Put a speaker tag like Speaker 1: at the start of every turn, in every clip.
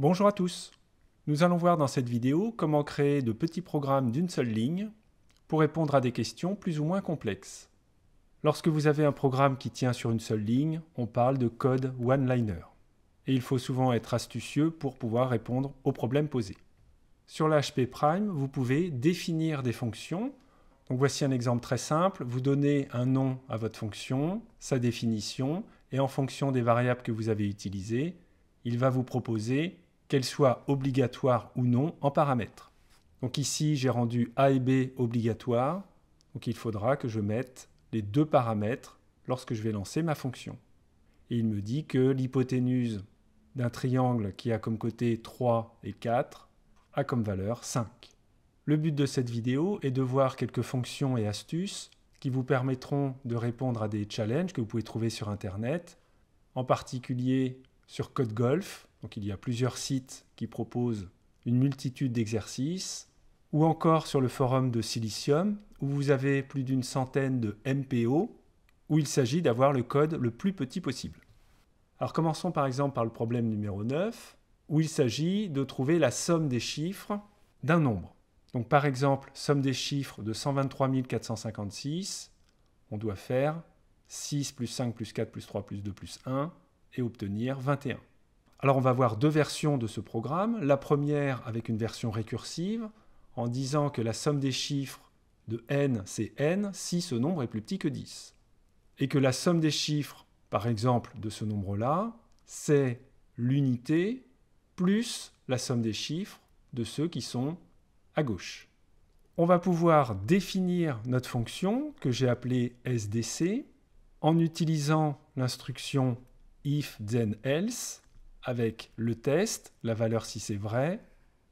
Speaker 1: Bonjour à tous Nous allons voir dans cette vidéo comment créer de petits programmes d'une seule ligne pour répondre à des questions plus ou moins complexes. Lorsque vous avez un programme qui tient sur une seule ligne, on parle de code one-liner. Et il faut souvent être astucieux pour pouvoir répondre aux problèmes posés. Sur l'HP Prime, vous pouvez définir des fonctions. Donc voici un exemple très simple. Vous donnez un nom à votre fonction, sa définition, et en fonction des variables que vous avez utilisées, il va vous proposer qu'elle soit obligatoire ou non, en paramètres. Donc ici, j'ai rendu A et B obligatoires, donc il faudra que je mette les deux paramètres lorsque je vais lancer ma fonction. Et il me dit que l'hypoténuse d'un triangle qui a comme côté 3 et 4 a comme valeur 5. Le but de cette vidéo est de voir quelques fonctions et astuces qui vous permettront de répondre à des challenges que vous pouvez trouver sur Internet, en particulier sur Code Golf, donc il y a plusieurs sites qui proposent une multitude d'exercices, ou encore sur le forum de Silicium, où vous avez plus d'une centaine de MPO, où il s'agit d'avoir le code le plus petit possible. Alors commençons par exemple par le problème numéro 9, où il s'agit de trouver la somme des chiffres d'un nombre. Donc par exemple, somme des chiffres de 123 456, on doit faire 6 plus 5 plus 4 plus 3 plus 2 plus 1 et obtenir 21. Alors on va voir deux versions de ce programme. La première avec une version récursive en disant que la somme des chiffres de n c'est n si ce nombre est plus petit que 10. Et que la somme des chiffres, par exemple, de ce nombre-là, c'est l'unité plus la somme des chiffres de ceux qui sont à gauche. On va pouvoir définir notre fonction que j'ai appelée SDC en utilisant l'instruction if then else avec le test, la valeur si c'est vrai,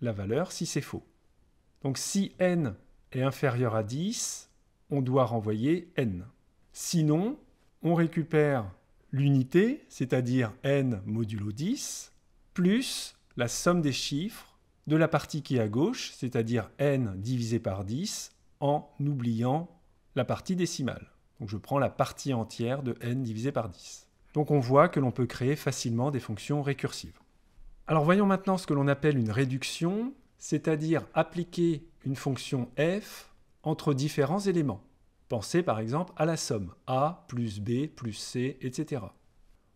Speaker 1: la valeur si c'est faux. Donc si n est inférieur à 10, on doit renvoyer n. Sinon, on récupère l'unité, c'est-à-dire n modulo 10, plus la somme des chiffres de la partie qui est à gauche, c'est-à-dire n divisé par 10, en oubliant la partie décimale. Donc je prends la partie entière de n divisé par 10. Donc on voit que l'on peut créer facilement des fonctions récursives. Alors voyons maintenant ce que l'on appelle une réduction, c'est-à-dire appliquer une fonction f entre différents éléments. Pensez par exemple à la somme a plus b plus c, etc.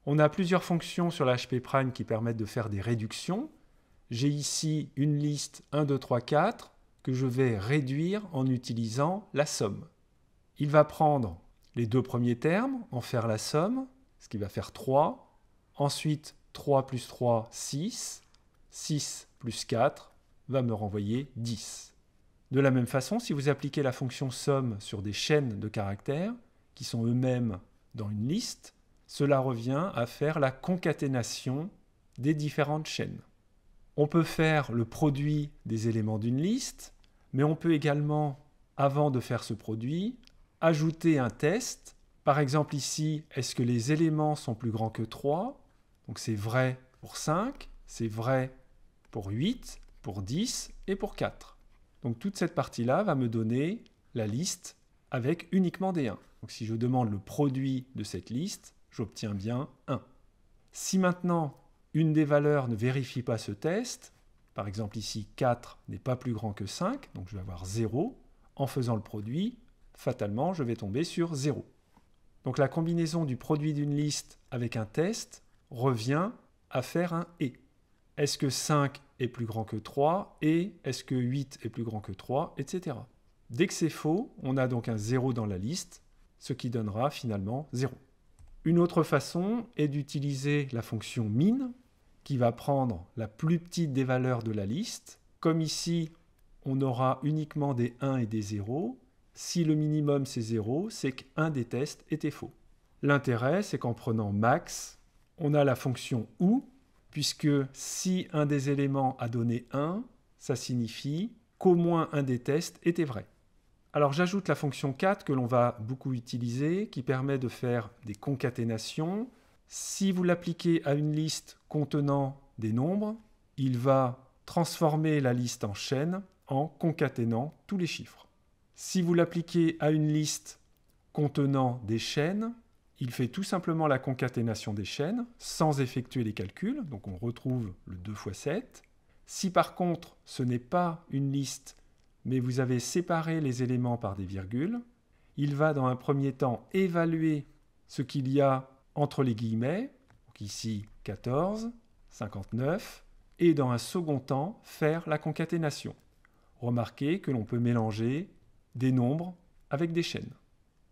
Speaker 1: On a plusieurs fonctions sur l'HP prime qui permettent de faire des réductions. J'ai ici une liste 1, 2, 3, 4 que je vais réduire en utilisant la somme. Il va prendre les deux premiers termes, en faire la somme, ce qui va faire 3. Ensuite, 3 plus 3, 6. 6 plus 4 va me renvoyer 10. De la même façon, si vous appliquez la fonction somme sur des chaînes de caractères, qui sont eux-mêmes dans une liste, cela revient à faire la concaténation des différentes chaînes. On peut faire le produit des éléments d'une liste, mais on peut également, avant de faire ce produit, ajouter un test par exemple ici, est-ce que les éléments sont plus grands que 3 Donc c'est vrai pour 5, c'est vrai pour 8, pour 10 et pour 4. Donc toute cette partie-là va me donner la liste avec uniquement des 1. Donc si je demande le produit de cette liste, j'obtiens bien 1. Si maintenant une des valeurs ne vérifie pas ce test, par exemple ici 4 n'est pas plus grand que 5, donc je vais avoir 0, en faisant le produit, fatalement je vais tomber sur 0. Donc la combinaison du produit d'une liste avec un test revient à faire un et. Est-ce que 5 est plus grand que 3 Et est-ce que 8 est plus grand que 3 Etc. Dès que c'est faux, on a donc un 0 dans la liste, ce qui donnera finalement 0. Une autre façon est d'utiliser la fonction min, qui va prendre la plus petite des valeurs de la liste. Comme ici, on aura uniquement des 1 et des 0, si le minimum c'est 0, c'est qu'un des tests était faux. L'intérêt, c'est qu'en prenant max, on a la fonction ou, puisque si un des éléments a donné 1, ça signifie qu'au moins un des tests était vrai. Alors j'ajoute la fonction 4 que l'on va beaucoup utiliser, qui permet de faire des concaténations. Si vous l'appliquez à une liste contenant des nombres, il va transformer la liste en chaîne en concaténant tous les chiffres. Si vous l'appliquez à une liste contenant des chaînes, il fait tout simplement la concaténation des chaînes sans effectuer les calculs, donc on retrouve le 2 x 7. Si par contre ce n'est pas une liste, mais vous avez séparé les éléments par des virgules, il va dans un premier temps évaluer ce qu'il y a entre les guillemets, donc ici 14, 59, et dans un second temps faire la concaténation. Remarquez que l'on peut mélanger des nombres avec des chaînes.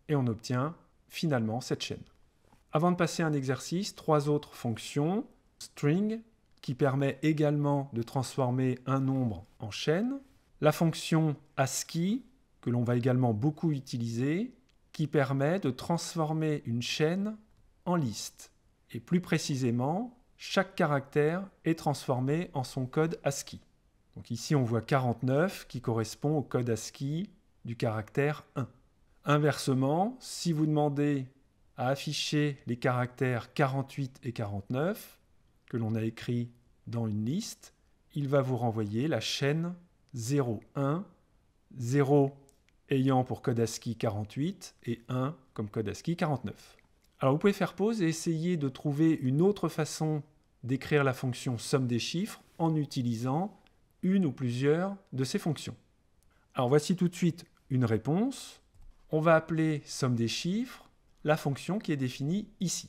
Speaker 1: Et on obtient finalement cette chaîne. Avant de passer à un exercice, trois autres fonctions. String, qui permet également de transformer un nombre en chaîne. La fonction ASCII, que l'on va également beaucoup utiliser, qui permet de transformer une chaîne en liste. Et plus précisément, chaque caractère est transformé en son code ASCII. Donc ici, on voit 49 qui correspond au code ASCII du caractère 1. Inversement, si vous demandez à afficher les caractères 48 et 49 que l'on a écrit dans une liste, il va vous renvoyer la chaîne 0, 1, 0 ayant pour code ASCII 48 et 1 comme code ASCII 49. Alors vous pouvez faire pause et essayer de trouver une autre façon d'écrire la fonction somme des chiffres en utilisant une ou plusieurs de ces fonctions. Alors voici tout de suite une réponse, on va appeler somme des chiffres la fonction qui est définie ici.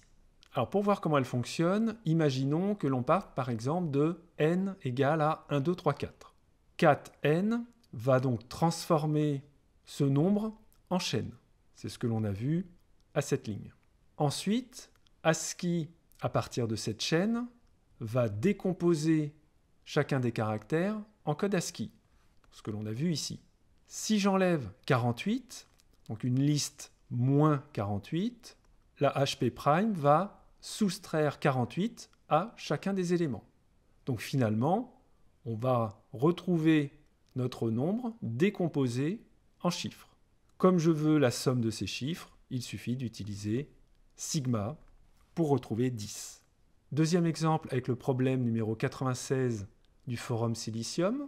Speaker 1: Alors pour voir comment elle fonctionne, imaginons que l'on parte par exemple de n égale à 1, 2, 3, 4. 4n va donc transformer ce nombre en chaîne. C'est ce que l'on a vu à cette ligne. Ensuite, ASCII, à partir de cette chaîne, va décomposer chacun des caractères en code ASCII, ce que l'on a vu ici. Si j'enlève 48, donc une liste moins 48, la HP prime va soustraire 48 à chacun des éléments. Donc finalement, on va retrouver notre nombre décomposé en chiffres. Comme je veux la somme de ces chiffres, il suffit d'utiliser sigma pour retrouver 10. Deuxième exemple avec le problème numéro 96 du forum Silicium.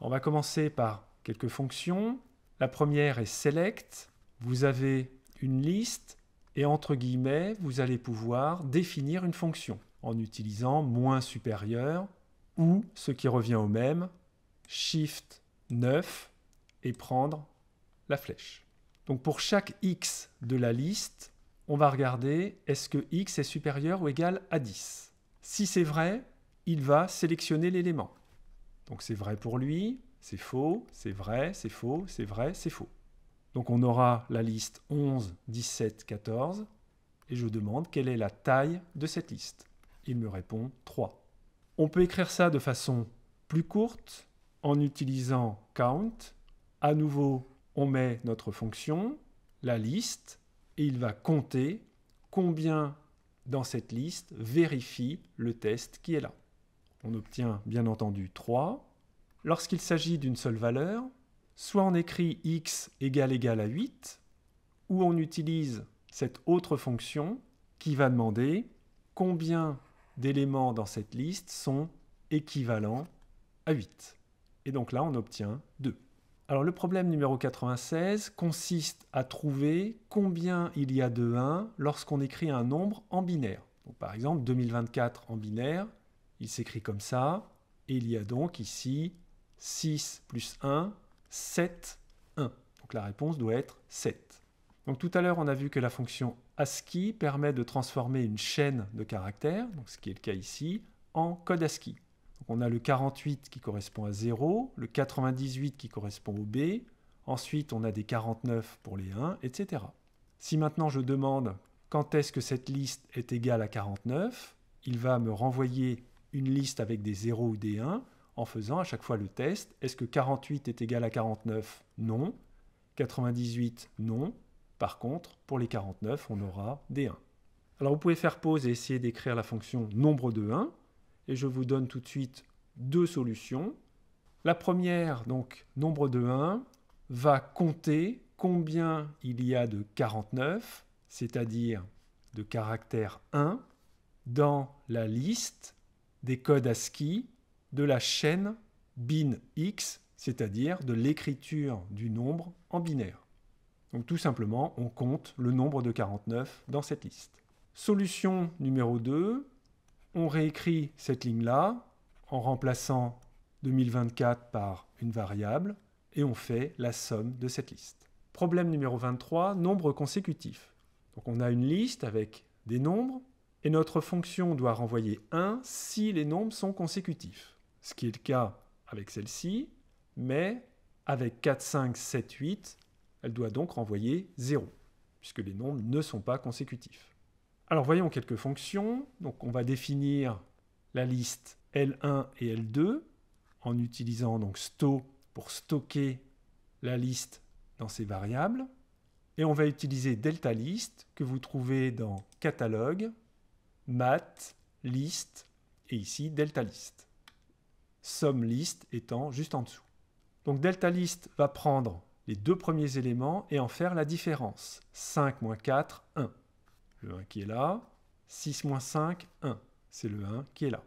Speaker 1: On va commencer par quelques fonctions. La première est select. Vous avez une liste et entre guillemets, vous allez pouvoir définir une fonction en utilisant moins supérieur ou ce qui revient au même, shift 9 et prendre la flèche. Donc pour chaque x de la liste, on va regarder est-ce que x est supérieur ou égal à 10. Si c'est vrai, il va sélectionner l'élément. Donc c'est vrai pour lui, c'est faux, c'est vrai, c'est faux, c'est vrai, c'est faux. Donc on aura la liste 11, 17, 14, et je demande quelle est la taille de cette liste. Il me répond 3. On peut écrire ça de façon plus courte en utilisant count. À nouveau, on met notre fonction, la liste, et il va compter combien dans cette liste vérifie le test qui est là. On obtient bien entendu 3, lorsqu'il s'agit d'une seule valeur, soit on écrit x égale égal à 8, ou on utilise cette autre fonction qui va demander combien d'éléments dans cette liste sont équivalents à 8. Et donc là, on obtient 2. Alors le problème numéro 96 consiste à trouver combien il y a de 1 lorsqu'on écrit un nombre en binaire. par exemple, 2024 en binaire, il s'écrit comme ça, et il y a donc ici 6 plus 1, 7, 1. Donc la réponse doit être 7. Donc tout à l'heure, on a vu que la fonction ASCII permet de transformer une chaîne de caractères, ce qui est le cas ici, en code ASCII. Donc on a le 48 qui correspond à 0, le 98 qui correspond au B, ensuite on a des 49 pour les 1, etc. Si maintenant je demande quand est-ce que cette liste est égale à 49, il va me renvoyer une liste avec des 0 ou des 1, en faisant à chaque fois le test. Est-ce que 48 est égal à 49 Non. 98 Non. Par contre, pour les 49, on aura des 1. Alors vous pouvez faire pause et essayer d'écrire la fonction nombre de 1. Et je vous donne tout de suite deux solutions. La première, donc nombre de 1, va compter combien il y a de 49, c'est-à-dire de caractère 1, dans la liste des codes ASCII de la chaîne bin x, c'est-à-dire de l'écriture du nombre en binaire. Donc tout simplement, on compte le nombre de 49 dans cette liste. Solution numéro 2, on réécrit cette ligne-là en remplaçant 2024 par une variable et on fait la somme de cette liste. Problème numéro 23, nombre consécutif. Donc on a une liste avec des nombres et notre fonction doit renvoyer 1 si les nombres sont consécutifs ce qui est le cas avec celle-ci, mais avec 4, 5, 7, 8, elle doit donc renvoyer 0, puisque les nombres ne sont pas consécutifs. Alors voyons quelques fonctions. Donc on va définir la liste L1 et L2 en utilisant donc sto pour stocker la liste dans ces variables. Et on va utiliser delta list que vous trouvez dans catalogue, math, LIST et ici delta list somme liste étant juste en dessous. Donc delta list va prendre les deux premiers éléments et en faire la différence. 5 moins 4, 1. Le 1 qui est là. 6 moins 5, 1. C'est le 1 qui est là.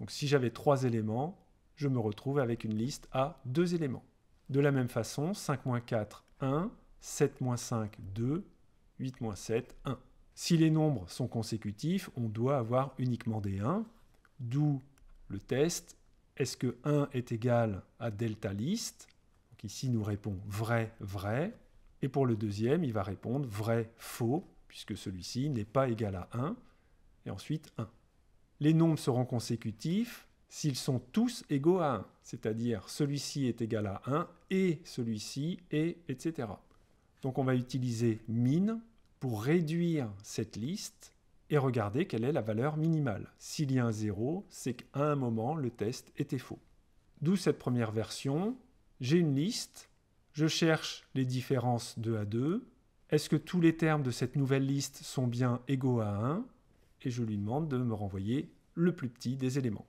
Speaker 1: Donc si j'avais trois éléments, je me retrouve avec une liste à deux éléments. De la même façon, 5 moins 4, 1. 7 moins 5, 2. 8 moins 7, 1. Si les nombres sont consécutifs, on doit avoir uniquement des 1, d'où le test est-ce que 1 est égal à delta list Donc ici, il nous répond vrai, vrai. Et pour le deuxième, il va répondre vrai, faux, puisque celui-ci n'est pas égal à 1. Et ensuite, 1. Les nombres seront consécutifs s'ils sont tous égaux à 1, c'est-à-dire celui-ci est égal à 1 et celui-ci et etc. Donc on va utiliser min pour réduire cette liste et regardez quelle est la valeur minimale. S'il y a un 0, c'est qu'à un moment, le test était faux. D'où cette première version. J'ai une liste, je cherche les différences 2 à 2. Est-ce que tous les termes de cette nouvelle liste sont bien égaux à 1 Et je lui demande de me renvoyer le plus petit des éléments.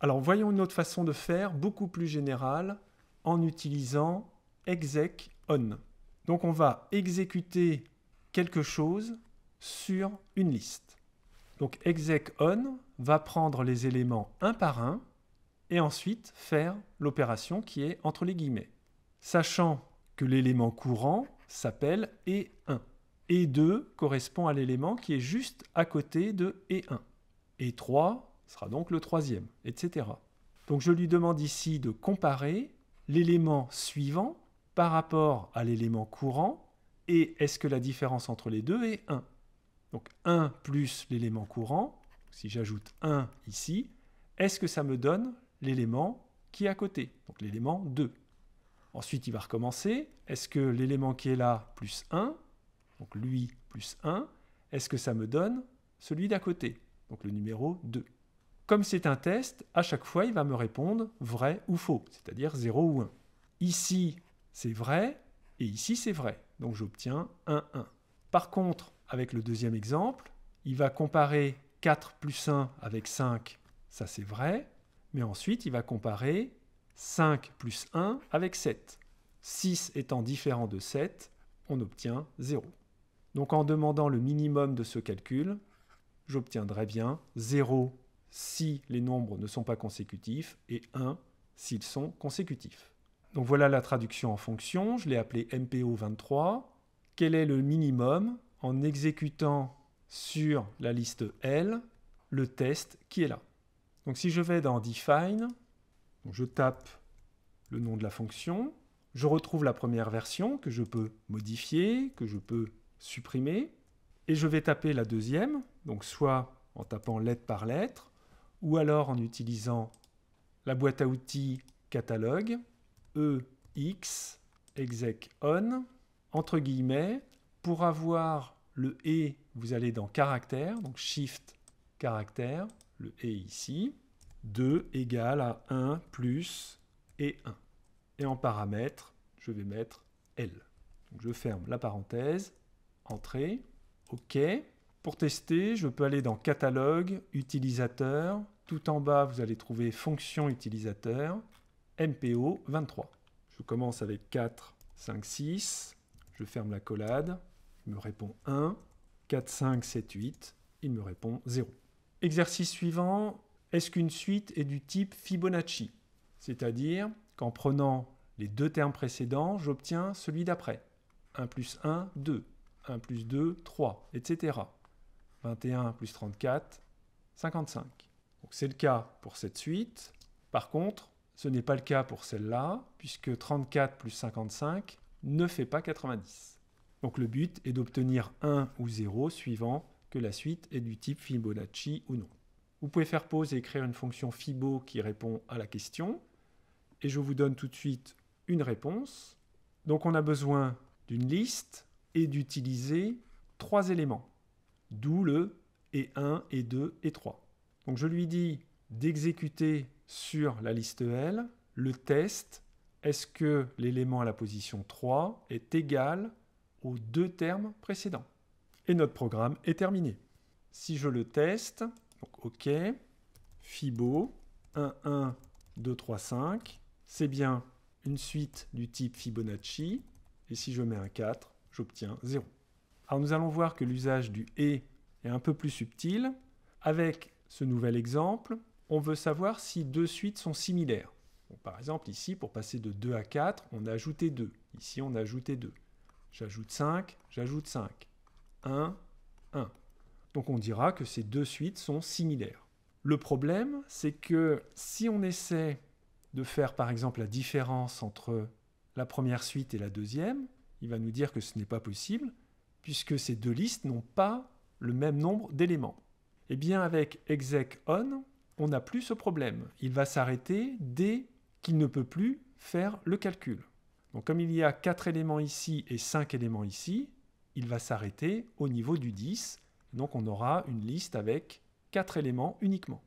Speaker 1: Alors voyons une autre façon de faire, beaucoup plus générale, en utilisant exec on. Donc on va exécuter quelque chose sur une liste. Donc exec on va prendre les éléments un par un et ensuite faire l'opération qui est entre les guillemets. Sachant que l'élément courant s'appelle E1. E2 correspond à l'élément qui est juste à côté de E1. E3 sera donc le troisième, etc. Donc je lui demande ici de comparer l'élément suivant par rapport à l'élément courant et est-ce que la différence entre les deux est 1 donc 1 plus l'élément courant, si j'ajoute 1 ici, est-ce que ça me donne l'élément qui est à côté Donc l'élément 2. Ensuite, il va recommencer. Est-ce que l'élément qui est là plus 1, donc lui plus 1, est-ce que ça me donne celui d'à côté Donc le numéro 2. Comme c'est un test, à chaque fois, il va me répondre vrai ou faux, c'est-à-dire 0 ou 1. Ici, c'est vrai, et ici, c'est vrai. Donc j'obtiens 1, 1. Par contre, avec le deuxième exemple, il va comparer 4 plus 1 avec 5, ça c'est vrai, mais ensuite il va comparer 5 plus 1 avec 7. 6 étant différent de 7, on obtient 0. Donc en demandant le minimum de ce calcul, j'obtiendrai bien 0 si les nombres ne sont pas consécutifs et 1 s'ils sont consécutifs. Donc voilà la traduction en fonction, je l'ai appelée MPO23 quel est le minimum en exécutant sur la liste L le test qui est là. Donc si je vais dans define, je tape le nom de la fonction, je retrouve la première version que je peux modifier, que je peux supprimer, et je vais taper la deuxième, donc soit en tapant lettre par lettre, ou alors en utilisant la boîte à outils catalogue, e X exec on, entre guillemets, pour avoir le et, vous allez dans caractère, donc shift caractère, le et ici, 2 égale à 1 plus et 1. Et en paramètre, je vais mettre L. je ferme la parenthèse, entrée, OK. Pour tester, je peux aller dans catalogue, utilisateur, tout en bas, vous allez trouver fonction utilisateur, MPO 23. Je commence avec 4, 5, 6. Je ferme la collade, il me répond 1, 4, 5, 7, 8, il me répond 0. Exercice suivant, est-ce qu'une suite est du type Fibonacci C'est-à-dire qu'en prenant les deux termes précédents, j'obtiens celui d'après. 1 plus 1, 2. 1 plus 2, 3, etc. 21 plus 34, 55. C'est le cas pour cette suite. Par contre, ce n'est pas le cas pour celle-là, puisque 34 plus 55 ne fait pas 90. Donc le but est d'obtenir 1 ou 0 suivant que la suite est du type Fibonacci ou non. Vous pouvez faire pause et écrire une fonction Fibo qui répond à la question. Et je vous donne tout de suite une réponse. Donc on a besoin d'une liste et d'utiliser trois éléments, d'où le et 1 et 2 et 3. Donc je lui dis d'exécuter sur la liste L le test est-ce que l'élément à la position 3 est égal aux deux termes précédents Et notre programme est terminé. Si je le teste, donc OK, Fibo 1, 1, 2, 3, 5, c'est bien une suite du type Fibonacci, et si je mets un 4, j'obtiens 0. Alors nous allons voir que l'usage du « et » est un peu plus subtil. Avec ce nouvel exemple, on veut savoir si deux suites sont similaires par exemple, ici, pour passer de 2 à 4, on a ajouté 2. Ici, on a ajouté 2. J'ajoute 5, j'ajoute 5. 1, 1. Donc on dira que ces deux suites sont similaires. Le problème, c'est que si on essaie de faire par exemple la différence entre la première suite et la deuxième, il va nous dire que ce n'est pas possible, puisque ces deux listes n'ont pas le même nombre d'éléments. Eh bien avec exec on, on n'a plus ce problème. Il va s'arrêter dès qu'il ne peut plus faire le calcul. Donc comme il y a 4 éléments ici et 5 éléments ici, il va s'arrêter au niveau du 10. Donc on aura une liste avec 4 éléments uniquement.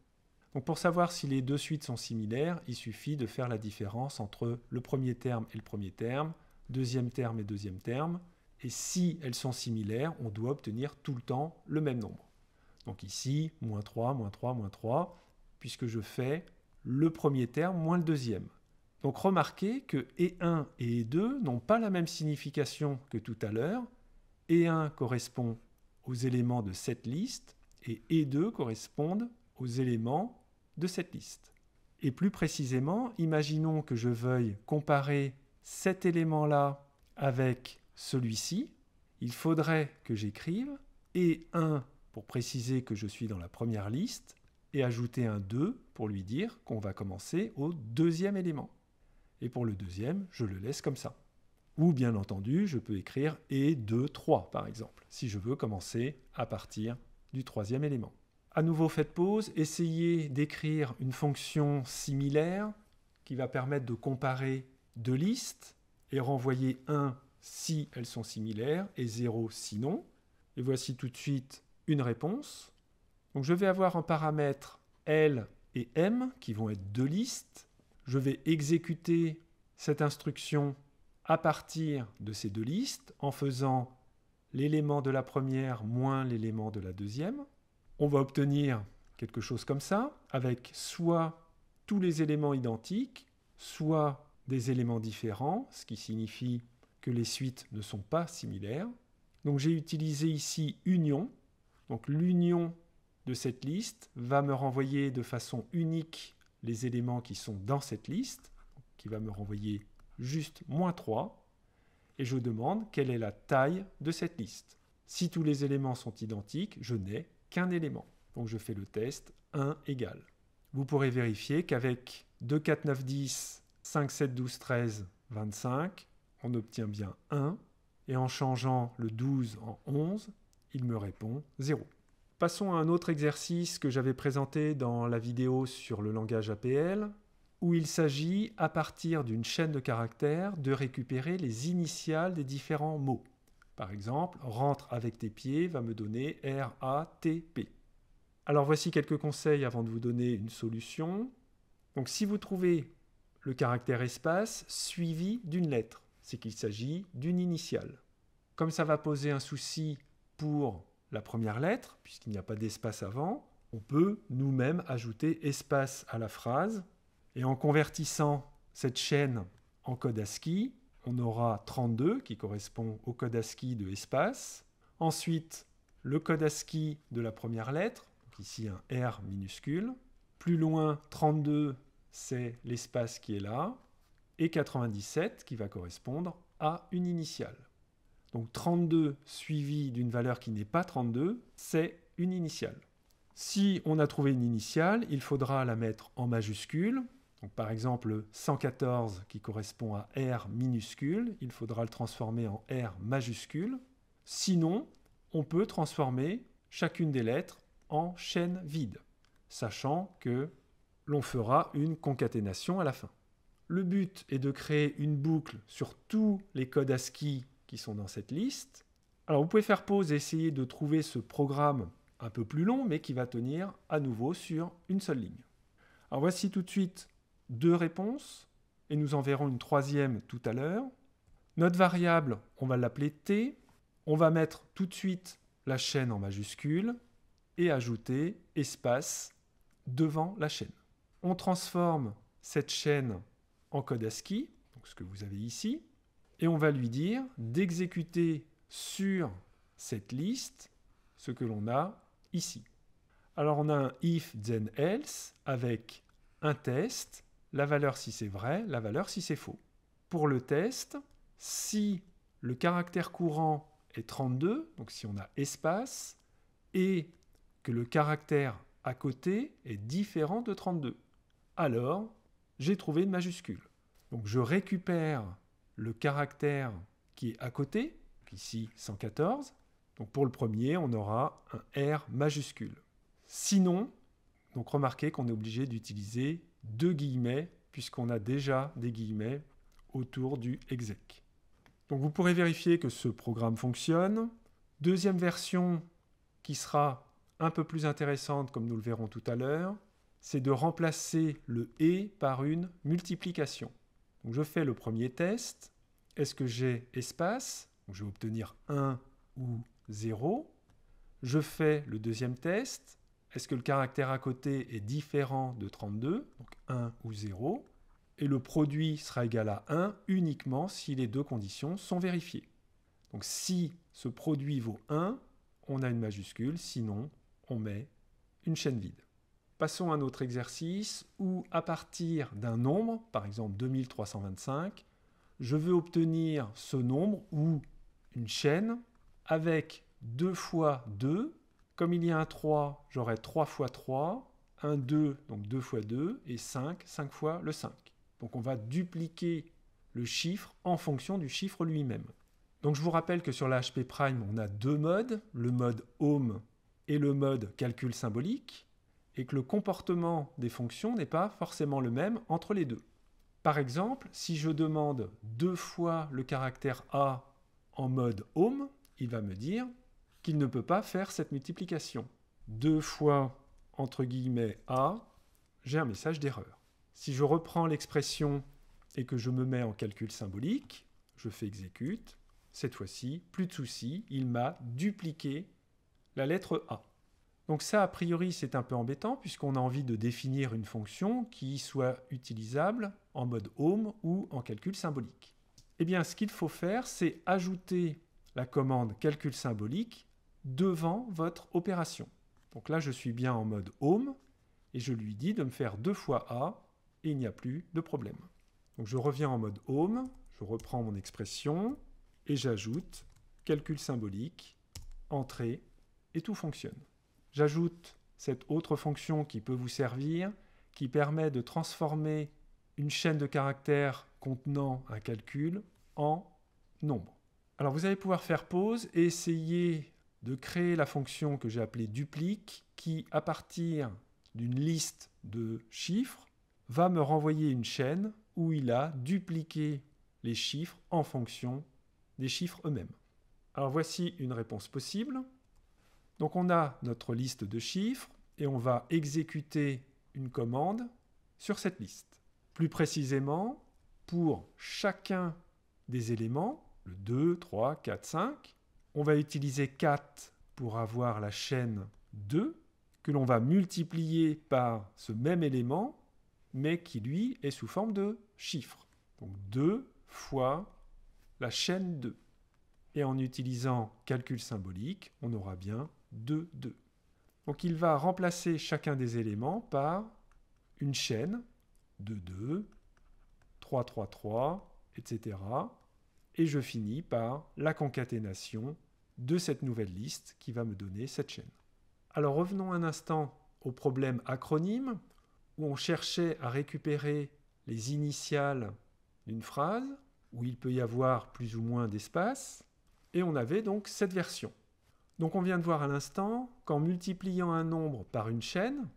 Speaker 1: Donc pour savoir si les deux suites sont similaires, il suffit de faire la différence entre le premier terme et le premier terme, deuxième terme et deuxième terme. Et si elles sont similaires, on doit obtenir tout le temps le même nombre. Donc ici, moins 3, moins 3, moins 3, puisque je fais le premier terme moins le deuxième. Donc remarquez que E1 et E2 n'ont pas la même signification que tout à l'heure. E1 correspond aux éléments de cette liste et E2 correspondent aux éléments de cette liste. Et plus précisément, imaginons que je veuille comparer cet élément-là avec celui-ci. Il faudrait que j'écrive E1 pour préciser que je suis dans la première liste et ajouter un 2 pour lui dire qu'on va commencer au deuxième élément. Et pour le deuxième, je le laisse comme ça. Ou bien entendu, je peux écrire et 2, 3 par exemple, si je veux commencer à partir du troisième élément. À nouveau, faites pause, essayez d'écrire une fonction similaire qui va permettre de comparer deux listes et renvoyer 1 si elles sont similaires et 0 sinon. Et voici tout de suite une réponse. Donc je vais avoir un paramètre L et M, qui vont être deux listes. Je vais exécuter cette instruction à partir de ces deux listes en faisant l'élément de la première moins l'élément de la deuxième. On va obtenir quelque chose comme ça, avec soit tous les éléments identiques, soit des éléments différents, ce qui signifie que les suites ne sont pas similaires. Donc j'ai utilisé ici union. Donc l'union de cette liste va me renvoyer de façon unique les éléments qui sont dans cette liste, qui va me renvoyer juste moins 3, et je demande quelle est la taille de cette liste. Si tous les éléments sont identiques, je n'ai qu'un élément. Donc je fais le test 1 égale. Vous pourrez vérifier qu'avec 2, 4, 9, 10, 5, 7, 12, 13, 25, on obtient bien 1, et en changeant le 12 en 11, il me répond 0. Passons à un autre exercice que j'avais présenté dans la vidéo sur le langage APL, où il s'agit, à partir d'une chaîne de caractères, de récupérer les initiales des différents mots. Par exemple, rentre avec tes pieds va me donner R-A-T-P. Alors voici quelques conseils avant de vous donner une solution. Donc si vous trouvez le caractère espace suivi d'une lettre, c'est qu'il s'agit d'une initiale. Comme ça va poser un souci pour la première lettre, puisqu'il n'y a pas d'espace avant, on peut nous-mêmes ajouter espace à la phrase. Et en convertissant cette chaîne en code ASCII, on aura 32 qui correspond au code ASCII de espace. Ensuite, le code ASCII de la première lettre, ici un R minuscule. Plus loin, 32, c'est l'espace qui est là. Et 97 qui va correspondre à une initiale. Donc 32 suivi d'une valeur qui n'est pas 32, c'est une initiale. Si on a trouvé une initiale, il faudra la mettre en majuscule. par exemple 114 qui correspond à R minuscule, il faudra le transformer en R majuscule. Sinon, on peut transformer chacune des lettres en chaîne vide, sachant que l'on fera une concaténation à la fin. Le but est de créer une boucle sur tous les codes ASCII qui sont dans cette liste. Alors vous pouvez faire pause et essayer de trouver ce programme un peu plus long, mais qui va tenir à nouveau sur une seule ligne. Alors voici tout de suite deux réponses, et nous en verrons une troisième tout à l'heure. Notre variable, on va l'appeler t, on va mettre tout de suite la chaîne en majuscule, et ajouter espace devant la chaîne. On transforme cette chaîne en code ASCII, donc ce que vous avez ici, et on va lui dire d'exécuter sur cette liste ce que l'on a ici. Alors on a un if then else avec un test, la valeur si c'est vrai, la valeur si c'est faux. Pour le test, si le caractère courant est 32, donc si on a espace, et que le caractère à côté est différent de 32, alors j'ai trouvé une majuscule. Donc je récupère le caractère qui est à côté, ici 114. Donc pour le premier, on aura un R majuscule. Sinon, donc remarquez qu'on est obligé d'utiliser deux guillemets puisqu'on a déjà des guillemets autour du exec. Donc vous pourrez vérifier que ce programme fonctionne. Deuxième version qui sera un peu plus intéressante comme nous le verrons tout à l'heure, c'est de remplacer le « et » par une multiplication je fais le premier test. Est-ce que j'ai espace Je vais obtenir 1 ou 0. Je fais le deuxième test. Est-ce que le caractère à côté est différent de 32 Donc 1 ou 0. Et le produit sera égal à 1 uniquement si les deux conditions sont vérifiées. Donc si ce produit vaut 1, on a une majuscule, sinon on met une chaîne vide. Passons à un autre exercice où, à partir d'un nombre, par exemple 2325, je veux obtenir ce nombre ou une chaîne avec 2 fois 2. Comme il y a un 3, j'aurai 3 fois 3, un 2, donc 2 fois 2, et 5, 5 fois le 5. Donc on va dupliquer le chiffre en fonction du chiffre lui-même. Donc je vous rappelle que sur la HP Prime, on a deux modes, le mode Home et le mode Calcul symbolique et que le comportement des fonctions n'est pas forcément le même entre les deux. Par exemple, si je demande deux fois le caractère A en mode home, il va me dire qu'il ne peut pas faire cette multiplication. Deux fois entre guillemets A, j'ai un message d'erreur. Si je reprends l'expression et que je me mets en calcul symbolique, je fais exécute, cette fois-ci, plus de souci, il m'a dupliqué la lettre A. Donc ça, a priori, c'est un peu embêtant puisqu'on a envie de définir une fonction qui soit utilisable en mode home ou en calcul symbolique. Eh bien, ce qu'il faut faire, c'est ajouter la commande calcul symbolique devant votre opération. Donc là, je suis bien en mode home et je lui dis de me faire deux fois A et il n'y a plus de problème. Donc je reviens en mode home, je reprends mon expression et j'ajoute calcul symbolique, entrée et tout fonctionne. J'ajoute cette autre fonction qui peut vous servir, qui permet de transformer une chaîne de caractères contenant un calcul en nombre. Alors vous allez pouvoir faire pause et essayer de créer la fonction que j'ai appelée duplique qui, à partir d'une liste de chiffres, va me renvoyer une chaîne où il a dupliqué les chiffres en fonction des chiffres eux-mêmes. Alors voici une réponse possible. Donc on a notre liste de chiffres et on va exécuter une commande sur cette liste. Plus précisément, pour chacun des éléments, le 2, 3, 4, 5, on va utiliser 4 pour avoir la chaîne 2 que l'on va multiplier par ce même élément mais qui lui est sous forme de chiffre. Donc 2 fois la chaîne 2. Et en utilisant calcul symbolique, on aura bien 2, Donc il va remplacer chacun des éléments par une chaîne de 2, 3, 3, 3, etc. Et je finis par la concaténation de cette nouvelle liste qui va me donner cette chaîne. Alors revenons un instant au problème acronyme, où on cherchait à récupérer les initiales d'une phrase, où il peut y avoir plus ou moins d'espace, et on avait donc cette version. Donc on vient de voir à l'instant qu'en multipliant un nombre par une chaîne,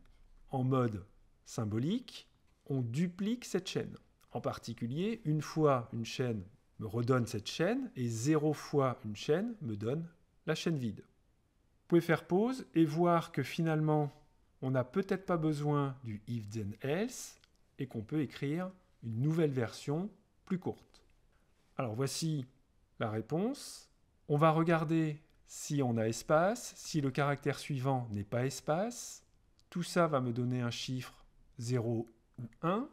Speaker 1: en mode symbolique, on duplique cette chaîne. En particulier, une fois une chaîne me redonne cette chaîne et zéro fois une chaîne me donne la chaîne vide. Vous pouvez faire pause et voir que finalement, on n'a peut-être pas besoin du if then else et qu'on peut écrire une nouvelle version plus courte. Alors voici la réponse. On va regarder si on a espace, si le caractère suivant n'est pas espace, tout ça va me donner un chiffre 0 ou 1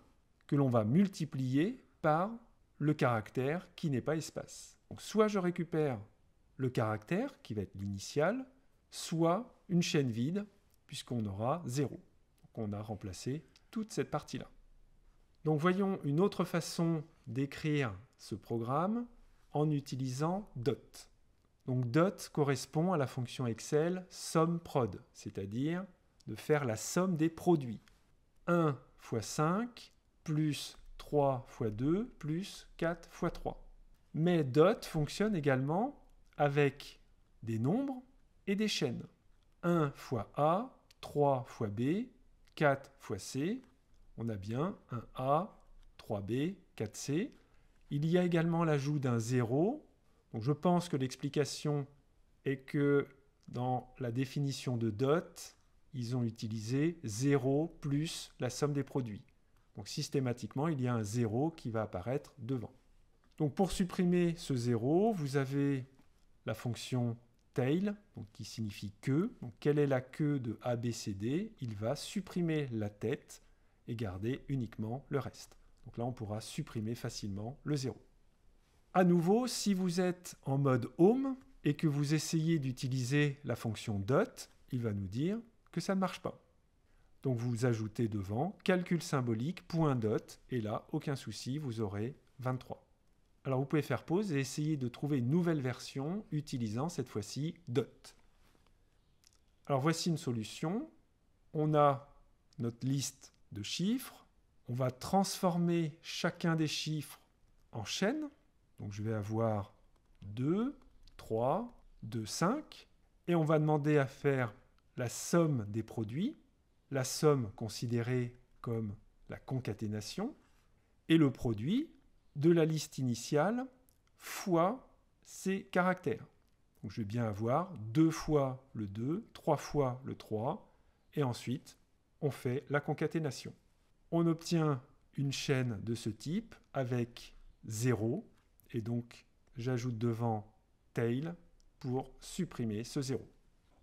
Speaker 1: que l'on va multiplier par le caractère qui n'est pas espace. Donc soit je récupère le caractère qui va être l'initial, soit une chaîne vide puisqu'on aura 0. Donc on a remplacé toute cette partie-là. Donc voyons une autre façon d'écrire ce programme en utilisant dot. Donc dot correspond à la fonction Excel somme prod, c'est-à-dire de faire la somme des produits. 1 x 5 plus 3 x 2 plus 4 x 3. Mais dot fonctionne également avec des nombres et des chaînes. 1 x A, 3 x B, 4 x C. On a bien 1A, 3B, 4C. Il y a également l'ajout d'un 0 donc je pense que l'explication est que dans la définition de dot, ils ont utilisé 0 plus la somme des produits. Donc systématiquement, il y a un 0 qui va apparaître devant. Donc pour supprimer ce 0, vous avez la fonction tail, qui signifie queue. quelle est la queue de ABCD Il va supprimer la tête et garder uniquement le reste. Donc là, on pourra supprimer facilement le 0. À nouveau, si vous êtes en mode home et que vous essayez d'utiliser la fonction dot, il va nous dire que ça ne marche pas. Donc vous ajoutez devant calcul symbolique, dot, et là, aucun souci, vous aurez 23. Alors vous pouvez faire pause et essayer de trouver une nouvelle version utilisant cette fois-ci dot. Alors voici une solution. On a notre liste de chiffres. On va transformer chacun des chiffres en chaîne. Donc je vais avoir 2, 3, 2, 5. Et on va demander à faire la somme des produits, la somme considérée comme la concaténation, et le produit de la liste initiale fois ses caractères. Donc je vais bien avoir 2 fois le 2, 3 fois le 3, et ensuite on fait la concaténation. On obtient une chaîne de ce type avec 0, et donc, j'ajoute devant tail pour supprimer ce 0.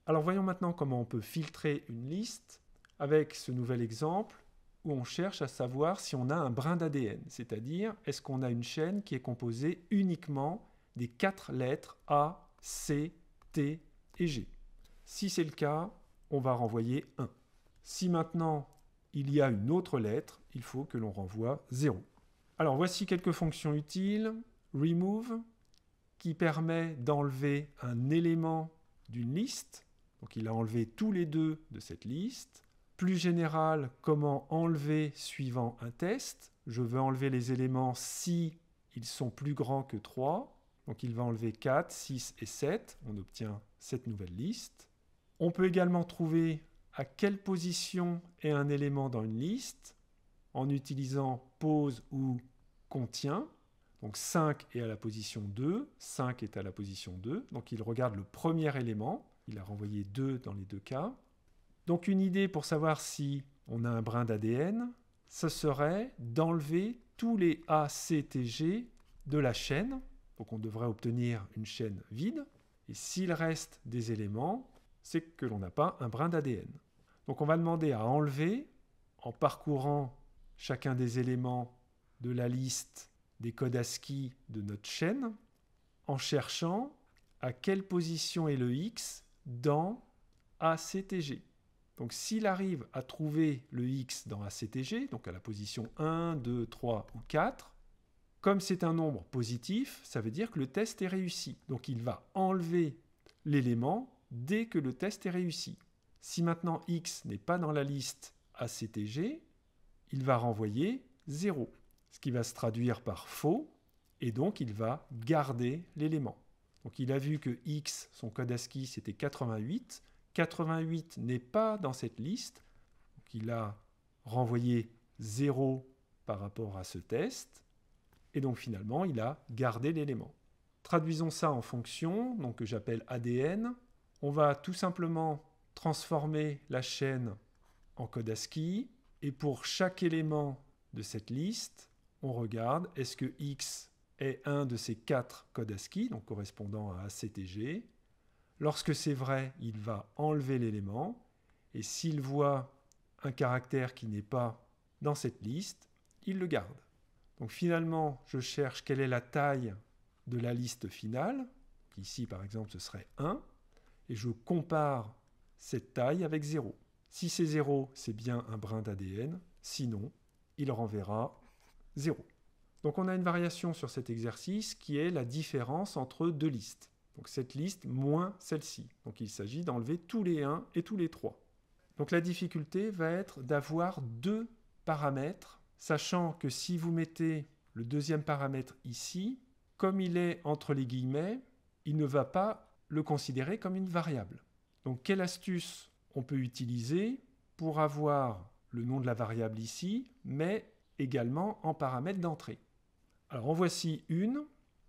Speaker 1: Alors voyons maintenant comment on peut filtrer une liste avec ce nouvel exemple où on cherche à savoir si on a un brin d'ADN, c'est-à-dire est-ce qu'on a une chaîne qui est composée uniquement des quatre lettres A, C, T et G. Si c'est le cas, on va renvoyer 1. Si maintenant il y a une autre lettre, il faut que l'on renvoie 0. Alors voici quelques fonctions utiles remove qui permet d'enlever un élément d'une liste. Donc il a enlevé tous les deux de cette liste. Plus général, comment enlever suivant un test. Je veux enlever les éléments si ils sont plus grands que 3. Donc il va enlever 4, 6 et 7. On obtient cette nouvelle liste. On peut également trouver à quelle position est un élément dans une liste en utilisant pose ou contient. Donc 5 est à la position 2, 5 est à la position 2. Donc il regarde le premier élément, il a renvoyé 2 dans les deux cas. Donc une idée pour savoir si on a un brin d'ADN, ce serait d'enlever tous les A, C, T, G de la chaîne. Donc on devrait obtenir une chaîne vide. Et s'il reste des éléments, c'est que l'on n'a pas un brin d'ADN. Donc on va demander à enlever, en parcourant chacun des éléments de la liste des codes ASCII de notre chaîne en cherchant à quelle position est le X dans ACTG. Donc s'il arrive à trouver le X dans ACTG, donc à la position 1, 2, 3 ou 4, comme c'est un nombre positif, ça veut dire que le test est réussi. Donc il va enlever l'élément dès que le test est réussi. Si maintenant X n'est pas dans la liste ACTG, il va renvoyer 0 ce qui va se traduire par faux, et donc il va garder l'élément. Donc il a vu que x, son code ASCII, c'était 88. 88 n'est pas dans cette liste, donc il a renvoyé 0 par rapport à ce test, et donc finalement il a gardé l'élément. Traduisons ça en fonction, donc que j'appelle ADN. On va tout simplement transformer la chaîne en code ASCII, et pour chaque élément de cette liste, on regarde est-ce que X est un de ces quatre codes ASCII, donc correspondant à ACTG. Lorsque c'est vrai, il va enlever l'élément, et s'il voit un caractère qui n'est pas dans cette liste, il le garde. Donc finalement, je cherche quelle est la taille de la liste finale. Ici, par exemple, ce serait 1. Et je compare cette taille avec 0. Si c'est 0, c'est bien un brin d'ADN. Sinon, il renverra 0. Donc on a une variation sur cet exercice qui est la différence entre deux listes. Donc cette liste moins celle-ci. Donc il s'agit d'enlever tous les 1 et tous les 3. Donc la difficulté va être d'avoir deux paramètres, sachant que si vous mettez le deuxième paramètre ici, comme il est entre les guillemets, il ne va pas le considérer comme une variable. Donc quelle astuce on peut utiliser pour avoir le nom de la variable ici, mais également en paramètres d'entrée. Alors en voici une,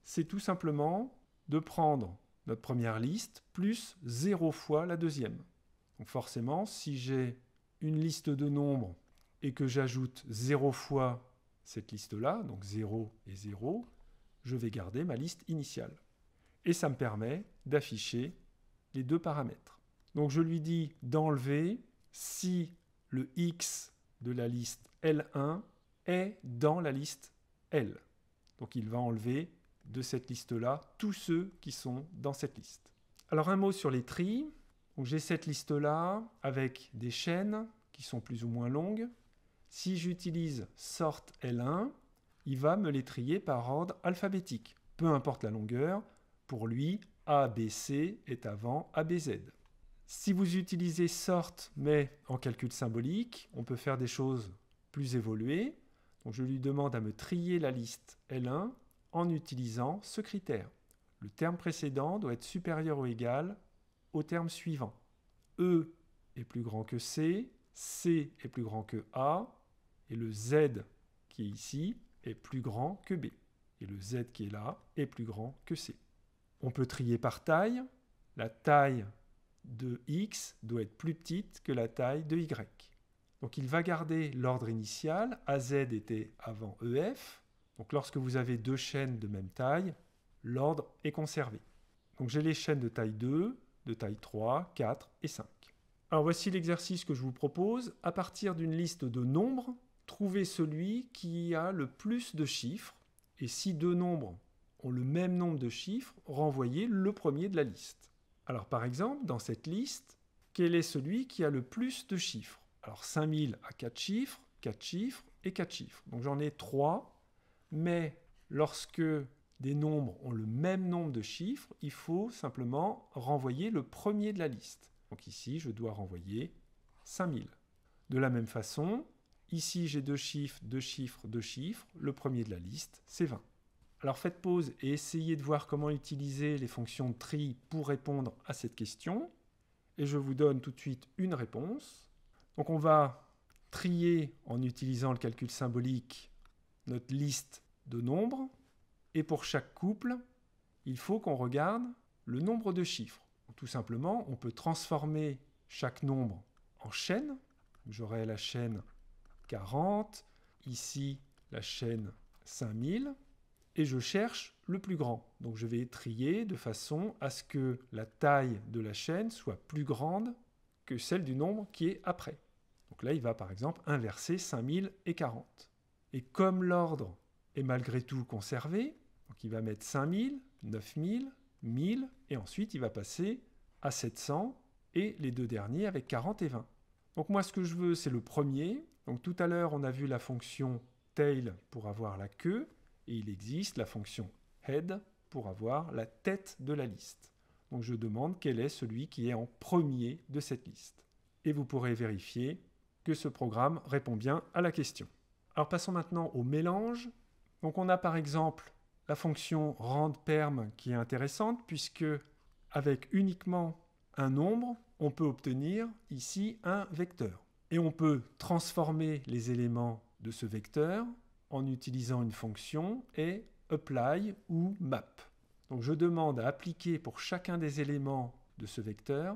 Speaker 1: c'est tout simplement de prendre notre première liste plus 0 fois la deuxième. Donc forcément, si j'ai une liste de nombres et que j'ajoute 0 fois cette liste-là, donc 0 et 0, je vais garder ma liste initiale. Et ça me permet d'afficher les deux paramètres. Donc je lui dis d'enlever si le x de la liste L1 est dans la liste L. Donc il va enlever de cette liste-là tous ceux qui sont dans cette liste. Alors un mot sur les tris. J'ai cette liste-là avec des chaînes qui sont plus ou moins longues. Si j'utilise sort L1, il va me les trier par ordre alphabétique, peu importe la longueur. Pour lui, ABC est avant ABZ. Si vous utilisez sort mais en calcul symbolique, on peut faire des choses plus évoluées. Donc je lui demande à me trier la liste L1 en utilisant ce critère. Le terme précédent doit être supérieur ou égal au terme suivant. E est plus grand que C, C est plus grand que A, et le Z qui est ici est plus grand que B. Et le Z qui est là est plus grand que C. On peut trier par taille. La taille de X doit être plus petite que la taille de Y. Donc il va garder l'ordre initial, AZ était avant EF. Donc lorsque vous avez deux chaînes de même taille, l'ordre est conservé. Donc j'ai les chaînes de taille 2, de taille 3, 4 et 5. Alors voici l'exercice que je vous propose. À partir d'une liste de nombres, trouvez celui qui a le plus de chiffres. Et si deux nombres ont le même nombre de chiffres, renvoyez le premier de la liste. Alors par exemple, dans cette liste, quel est celui qui a le plus de chiffres alors 5000 à 4 chiffres, 4 chiffres et 4 chiffres. Donc j'en ai 3, mais lorsque des nombres ont le même nombre de chiffres, il faut simplement renvoyer le premier de la liste. Donc ici, je dois renvoyer 5000. De la même façon, ici j'ai deux chiffres, deux chiffres, deux chiffres, le premier de la liste, c'est 20. Alors faites pause et essayez de voir comment utiliser les fonctions tri pour répondre à cette question. Et je vous donne tout de suite une réponse. Donc on va trier en utilisant le calcul symbolique notre liste de nombres. Et pour chaque couple, il faut qu'on regarde le nombre de chiffres. Tout simplement, on peut transformer chaque nombre en chaîne. J'aurai la chaîne 40, ici la chaîne 5000, et je cherche le plus grand. Donc je vais trier de façon à ce que la taille de la chaîne soit plus grande que celle du nombre qui est après. Donc là, il va par exemple inverser 5000 Et comme l'ordre est malgré tout conservé, donc il va mettre 5000, 9000, 1000, et ensuite il va passer à 700 et les deux derniers avec 40 et 20. Donc moi, ce que je veux, c'est le premier. Donc tout à l'heure, on a vu la fonction tail pour avoir la queue, et il existe la fonction head pour avoir la tête de la liste. Donc je demande quel est celui qui est en premier de cette liste. Et vous pourrez vérifier que ce programme répond bien à la question. Alors passons maintenant au mélange. Donc on a par exemple la fonction rand_perm qui est intéressante puisque avec uniquement un nombre, on peut obtenir ici un vecteur. Et on peut transformer les éléments de ce vecteur en utilisant une fonction et apply ou map. Donc je demande à appliquer pour chacun des éléments de ce vecteur,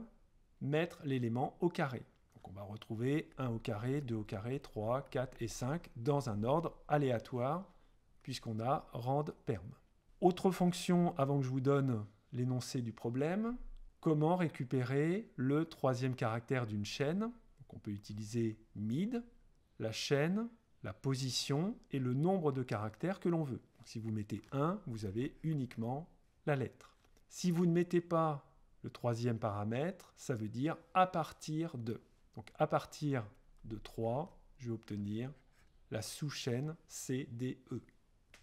Speaker 1: mettre l'élément au carré on va retrouver 1 au carré, 2 au carré, 3, 4 et 5 dans un ordre aléatoire puisqu'on a rand perm. Autre fonction avant que je vous donne l'énoncé du problème, comment récupérer le troisième caractère d'une chaîne On peut utiliser mid, la chaîne, la position et le nombre de caractères que l'on veut. si vous mettez 1, vous avez uniquement la lettre. Si vous ne mettez pas le troisième paramètre, ça veut dire à partir de. Donc à partir de 3, je vais obtenir la sous-chaîne CDE.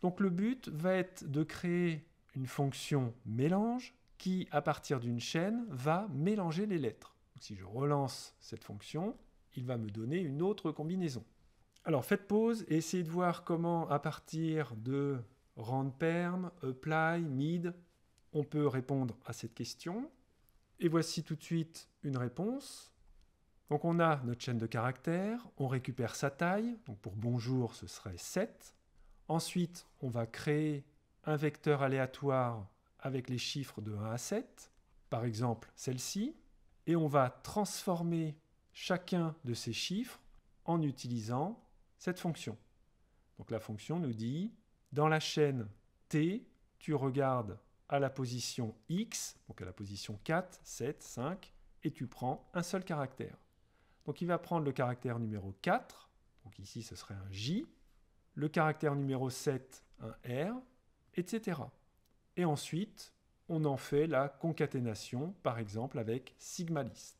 Speaker 1: Donc le but va être de créer une fonction mélange qui, à partir d'une chaîne, va mélanger les lettres. si je relance cette fonction, il va me donner une autre combinaison. Alors faites pause et essayez de voir comment, à partir de randperm, apply, mid, on peut répondre à cette question. Et voici tout de suite une réponse. Donc on a notre chaîne de caractères, on récupère sa taille, donc pour bonjour ce serait 7. Ensuite, on va créer un vecteur aléatoire avec les chiffres de 1 à 7, par exemple celle-ci, et on va transformer chacun de ces chiffres en utilisant cette fonction. Donc la fonction nous dit, dans la chaîne T, tu regardes à la position X, donc à la position 4, 7, 5, et tu prends un seul caractère. Donc il va prendre le caractère numéro 4, donc ici ce serait un J, le caractère numéro 7, un R, etc. Et ensuite, on en fait la concaténation, par exemple avec sigmalist.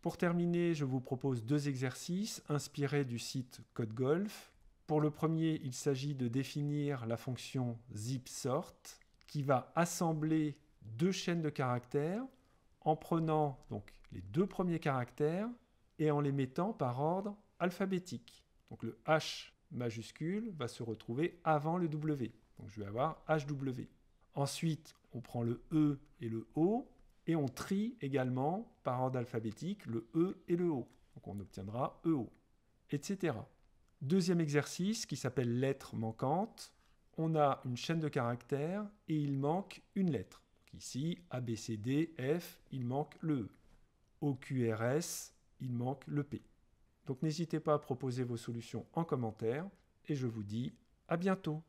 Speaker 1: Pour terminer, je vous propose deux exercices inspirés du site CodeGolf. Pour le premier, il s'agit de définir la fonction zipSort qui va assembler deux chaînes de caractères en prenant donc les deux premiers caractères et en les mettant par ordre alphabétique. Donc le H majuscule va se retrouver avant le W. Donc je vais avoir HW. Ensuite, on prend le E et le O et on trie également par ordre alphabétique le E et le O. Donc on obtiendra EO, etc. Deuxième exercice qui s'appelle lettre manquante. On a une chaîne de caractères et il manque une lettre. Donc ici, D, F, il manque le E. S, il manque le P. Donc n'hésitez pas à proposer vos solutions en commentaire et je vous dis à bientôt